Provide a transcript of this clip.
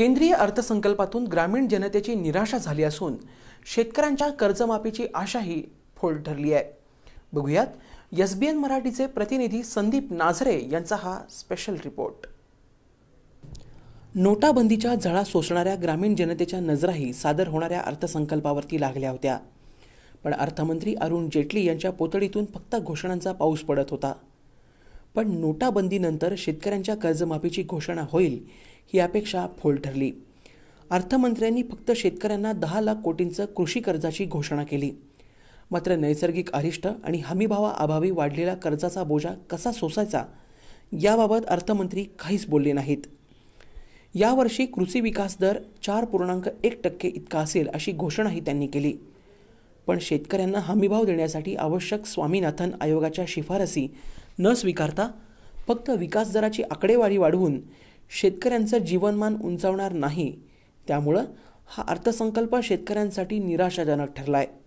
केंद्रीय अर्थसंकल्पातून ग्रामीण जनतेची निराशा झाली असून शेतकऱ्यांच्या कर्जमाफीची आशाही फोल ठरली आहे बघूयात एस बी एन मराठीचे प्रतिनिधी संदीप नाझरे यांचा हा स्पेशल रिपोर्ट नोटाबंदीच्या जळा सोसणाऱ्या ग्रामीण जनतेच्या नजराही सादर होणाऱ्या अर्थसंकल्पावरती लागल्या होत्या पण अर्थमंत्री अरुण जेटली यांच्या पोतडीतून फक्त घोषणांचा पाऊस पडत होता पण नोटाबंदीनंतर शेतकऱ्यांच्या कर्जमाफीची घोषणा होईल ही अपेक्षा फोल ठरली अर्थमंत्र्यांनी फक्त शेतकऱ्यांना दहा लाख कोटींचं कृषी कर्जाची घोषणा केली मात्र नैसर्गिक अरिष्ट आणि हमीभावाअभावी वाढलेला कर्जाचा बोजा कसा सोसायचा याबाबत अर्थमंत्री काहीच बोलले नाहीत यावर्षी कृषी विकास दर चार पूर्णांक एक टक्के इतका असेल अशी घोषणाही त्यांनी केली पण शेतकऱ्यांना हमीभाव देण्यासाठी आवश्यक स्वामीनाथन आयोगाच्या शिफारसी न स्वीकारता फक्त विकास दराची आकडेवारी वाढवून शेतकऱ्यांचं जीवनमान उंचावणार नाही त्यामुळं हा अर्थसंकल्प शेतकऱ्यांसाठी निराशाजनक ठरला आहे